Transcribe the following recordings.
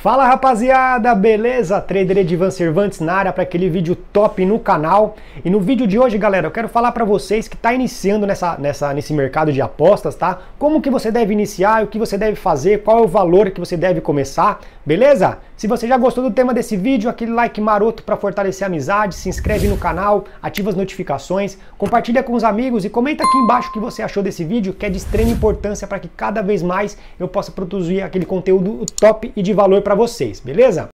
Fala rapaziada, beleza? Trader Edvan Cervantes na área para aquele vídeo top no canal. E no vídeo de hoje, galera, eu quero falar para vocês que está iniciando nessa, nessa, nesse mercado de apostas, tá? Como que você deve iniciar, o que você deve fazer, qual é o valor que você deve começar, beleza? Se você já gostou do tema desse vídeo, aquele like maroto para fortalecer a amizade, se inscreve no canal, ativa as notificações, compartilha com os amigos e comenta aqui embaixo o que você achou desse vídeo, que é de extrema importância para que cada vez mais eu possa produzir aquele conteúdo top e de valor para vocês, beleza?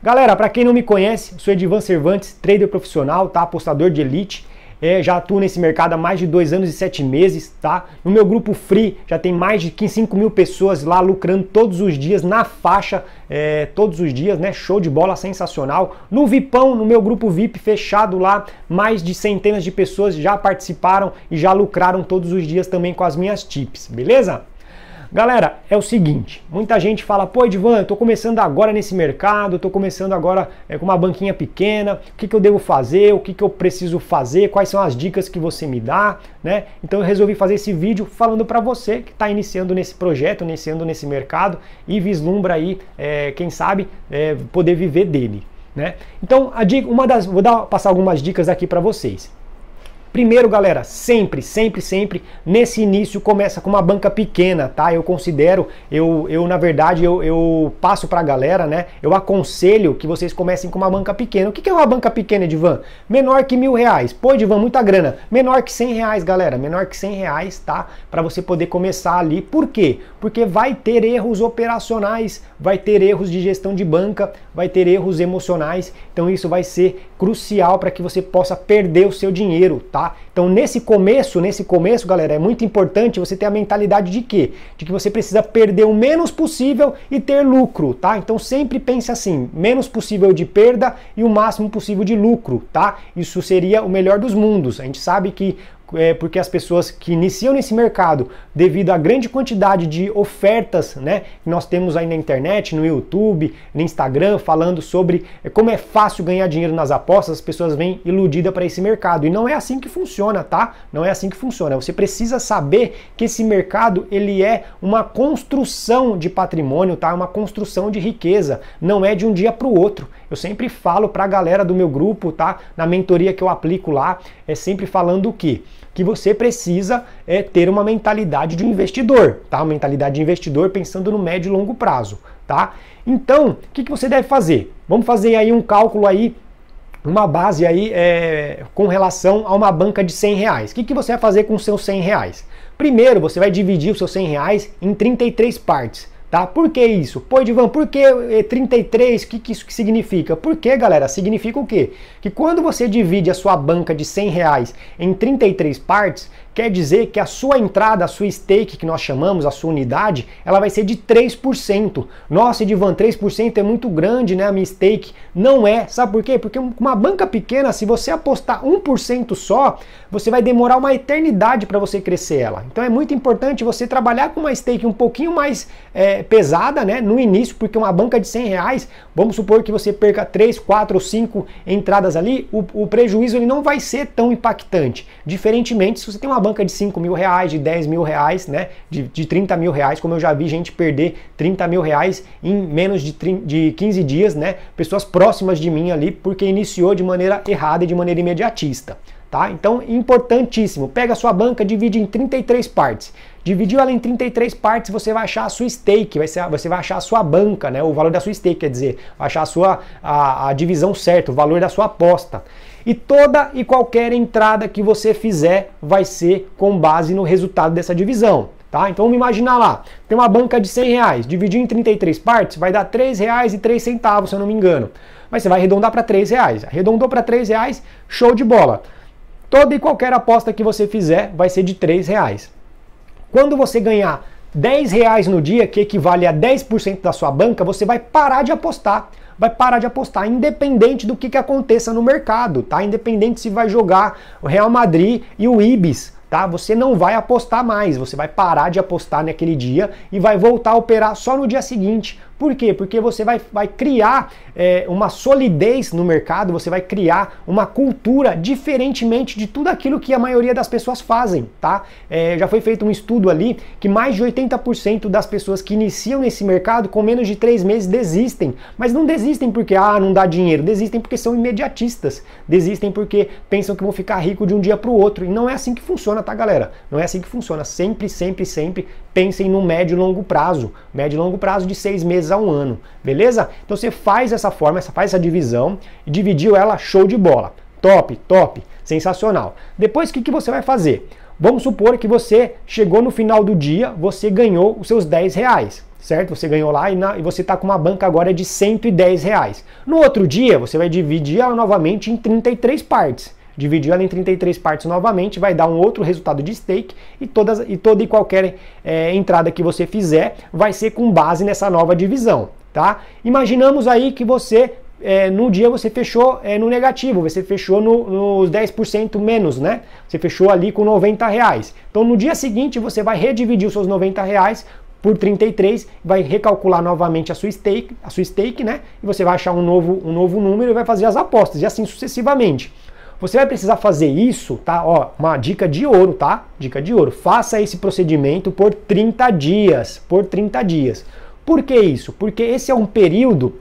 Galera, para quem não me conhece, sou Edivan Cervantes, trader profissional, tá? apostador de elite é, já atuo nesse mercado há mais de dois anos e sete meses, tá? No meu grupo Free já tem mais de 5 mil pessoas lá lucrando todos os dias na faixa, é, todos os dias, né? Show de bola, sensacional. No Vipão, no meu grupo VIP fechado lá, mais de centenas de pessoas já participaram e já lucraram todos os dias também com as minhas tips, beleza? Galera, é o seguinte, muita gente fala, pô Edvan, eu tô começando agora nesse mercado, tô começando agora é, com uma banquinha pequena, o que, que eu devo fazer, o que, que eu preciso fazer, quais são as dicas que você me dá, né? Então eu resolvi fazer esse vídeo falando para você que está iniciando nesse projeto, iniciando nesse mercado e vislumbra aí, é, quem sabe, é, poder viver dele. Né? Então, dica, uma das, vou dar, passar algumas dicas aqui para vocês. Primeiro, galera, sempre, sempre, sempre, nesse início começa com uma banca pequena, tá? Eu considero, eu, eu na verdade, eu, eu passo pra galera, né? Eu aconselho que vocês comecem com uma banca pequena. O que, é uma banca pequena, Edivan? Menor que mil reais. Pô, Edivan, muita grana. Menor que cem reais, galera. Menor que cem reais, tá? Para você poder começar ali. Por quê? Porque vai ter erros operacionais, vai ter erros de gestão de banca, vai ter erros emocionais. Então isso vai ser crucial para que você possa perder o seu dinheiro, tá? Então nesse começo, nesse começo, galera, é muito importante você ter a mentalidade de quê? De que você precisa perder o menos possível e ter lucro, tá? Então sempre pense assim, menos possível de perda e o máximo possível de lucro, tá? Isso seria o melhor dos mundos. A gente sabe que é, porque as pessoas que iniciam nesse mercado, devido à grande quantidade de ofertas né, que nós temos aí na internet, no YouTube, no Instagram, falando sobre é, como é fácil ganhar dinheiro nas apostas, as pessoas vêm iludidas para esse mercado. E não é assim que funciona, tá? Não é assim que funciona. Você precisa saber que esse mercado ele é uma construção de patrimônio, tá? É uma construção de riqueza. Não é de um dia para o outro. Eu sempre falo para a galera do meu grupo, tá? Na mentoria que eu aplico lá, é sempre falando o que que você precisa é, ter uma mentalidade de investidor, tá? Uma mentalidade de investidor pensando no médio e longo prazo, tá? Então, o que, que você deve fazer? Vamos fazer aí um cálculo aí uma base aí é, com relação a uma banca de 100 reais. O que, que você vai fazer com os seus 100 reais? Primeiro, você vai dividir os seus 100 reais em 33 partes. Tá? Por que isso? Pô, Divan, por que 33? Eh, o que, que isso que significa? Porque, galera, significa o quê? Que quando você divide a sua banca de 100 reais em 33 partes, quer dizer que a sua entrada, a sua stake, que nós chamamos, a sua unidade, ela vai ser de 3%. Nossa, Edivan, 3% é muito grande, né? A minha stake não é. Sabe por quê? Porque uma banca pequena, se você apostar 1% só, você vai demorar uma eternidade para você crescer ela. Então é muito importante você trabalhar com uma stake um pouquinho mais é, pesada, né? No início, porque uma banca de 100 reais, vamos supor que você perca 3, 4 ou 5 entradas ali, o, o prejuízo ele não vai ser tão impactante. Diferentemente, se você tem uma banca de 5 mil reais, de 10 mil reais, né? De, de 30 mil reais, como eu já vi gente perder 30 mil reais em menos de, 30, de 15 dias, né? Pessoas próximas de mim ali, porque iniciou de maneira errada e de maneira imediatista. Tá? Então, importantíssimo. Pega a sua banca, divide em 33 partes. Dividiu ela em 33 partes, você vai achar a sua stake, vai ser, você vai achar a sua banca, né? O valor da sua stake, quer dizer, vai achar a sua a, a divisão certa, o valor da sua aposta. E toda e qualquer entrada que você fizer vai ser com base no resultado dessa divisão. Tá? Então vamos imaginar lá, tem uma banca de 100 reais, dividir em 33 partes vai dar 3 reais e 3 centavos, se eu não me engano. Mas você vai arredondar para 3 reais. Arredondou para 3 reais, show de bola. Toda e qualquer aposta que você fizer vai ser de 3 reais. Quando você ganhar 10 reais no dia, que equivale a 10% da sua banca, você vai parar de apostar. Vai parar de apostar, independente do que, que aconteça no mercado, tá? Independente se vai jogar o Real Madrid e o Ibis, tá? Você não vai apostar mais, você vai parar de apostar naquele dia e vai voltar a operar só no dia seguinte, por quê? Porque você vai, vai criar é, uma solidez no mercado, você vai criar uma cultura diferentemente de tudo aquilo que a maioria das pessoas fazem, tá? É, já foi feito um estudo ali que mais de 80% das pessoas que iniciam nesse mercado com menos de três meses desistem. Mas não desistem porque, ah, não dá dinheiro. Desistem porque são imediatistas. Desistem porque pensam que vão ficar rico de um dia para o outro. E não é assim que funciona, tá, galera? Não é assim que funciona. Sempre, sempre, sempre pensem no médio e longo prazo. Médio e longo prazo de seis meses a um ano, beleza? Então você faz essa forma, você faz essa divisão, dividiu ela, show de bola. Top, top, sensacional. Depois o que, que você vai fazer? Vamos supor que você chegou no final do dia, você ganhou os seus 10 reais, certo? Você ganhou lá e, na, e você está com uma banca agora de 110 reais. No outro dia, você vai dividir ela novamente em 33 partes dividiu ela em 33 partes novamente, vai dar um outro resultado de stake e, todas, e toda e qualquer é, entrada que você fizer vai ser com base nessa nova divisão. Tá? Imaginamos aí que você é, dia você fechou é, no negativo, você fechou no, nos 10% menos, né? Você fechou ali com 90 reais. Então no dia seguinte você vai redividir os seus 90 reais por 33, vai recalcular novamente a sua stake, a sua stake, né? E você vai achar um novo, um novo número e vai fazer as apostas, e assim sucessivamente. Você vai precisar fazer isso, tá? Ó, uma dica de ouro, tá? Dica de ouro. Faça esse procedimento por 30 dias, por 30 dias. Por que isso? Porque esse é um período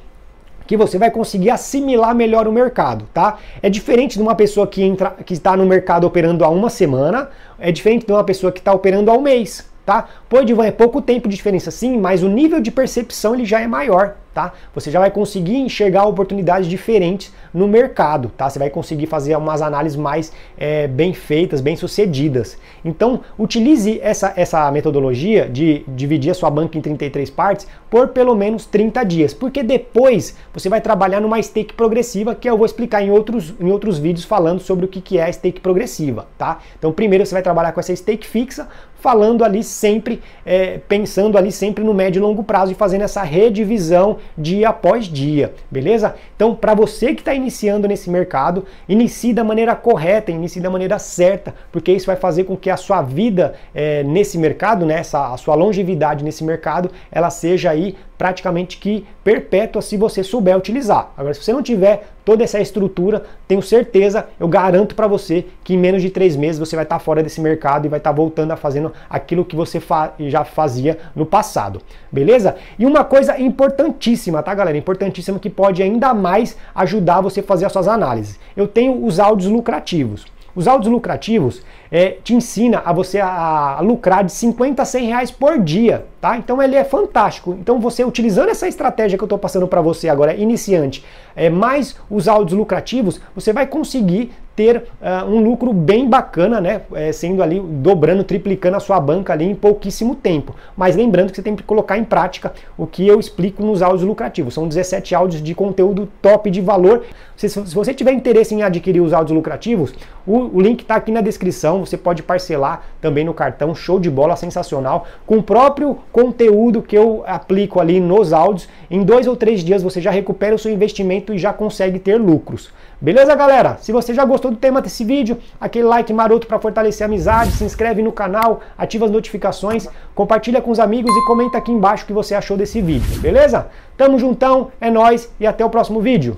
que você vai conseguir assimilar melhor o mercado, tá? É diferente de uma pessoa que entra, que está no mercado operando há uma semana, é diferente de uma pessoa que está operando há um mês, tá? Pô, Divan, é pouco tempo de diferença, sim, mas o nível de percepção ele já é maior, tá? Você já vai conseguir enxergar oportunidades diferentes no mercado, tá? Você vai conseguir fazer umas análises mais é, bem feitas, bem sucedidas. Então, utilize essa, essa metodologia de dividir a sua banca em 33 partes por pelo menos 30 dias, porque depois você vai trabalhar numa stake progressiva que eu vou explicar em outros, em outros vídeos falando sobre o que, que é a stake progressiva, tá? Então, primeiro você vai trabalhar com essa stake fixa, falando ali sempre, é, pensando ali sempre no médio e longo prazo e fazendo essa redivisão dia após dia, beleza? Então, para você que está iniciando nesse mercado, inicie da maneira correta, inicie da maneira certa, porque isso vai fazer com que a sua vida é, nesse mercado, né, essa, a sua longevidade nesse mercado, ela seja aí praticamente que perpétua se você souber utilizar. Agora, se você não tiver toda essa estrutura, tenho certeza, eu garanto para você que em menos de três meses você vai estar tá fora desse mercado e vai estar tá voltando a fazendo aquilo que você fa já fazia no passado, beleza? E uma coisa importantíssima, tá, galera? Importantíssima que pode ainda mais ajudar você a fazer as suas análises. Eu tenho os áudios lucrativos. Os áudios lucrativos é, te ensina a você a, a lucrar de 50 a 100 reais por dia, tá? Então ele é fantástico. Então você utilizando essa estratégia que eu estou passando para você agora, iniciante, é, mais os áudios lucrativos, você vai conseguir ter uh, um lucro bem bacana, né? É, sendo ali, dobrando, triplicando a sua banca ali em pouquíssimo tempo. Mas lembrando que você tem que colocar em prática o que eu explico nos áudios lucrativos. São 17 áudios de conteúdo top de valor. Se, se você tiver interesse em adquirir os áudios lucrativos, o, o link está aqui na descrição. Você pode parcelar também no cartão. Show de bola, sensacional. Com o próprio conteúdo que eu aplico ali nos áudios, em dois ou três dias você já recupera o seu investimento e já consegue ter lucros. Beleza, galera? Se você já gostou, Gostou do tema desse vídeo? Aquele like maroto para fortalecer a amizade, se inscreve no canal, ativa as notificações, compartilha com os amigos e comenta aqui embaixo o que você achou desse vídeo, beleza? Tamo juntão, é nós e até o próximo vídeo.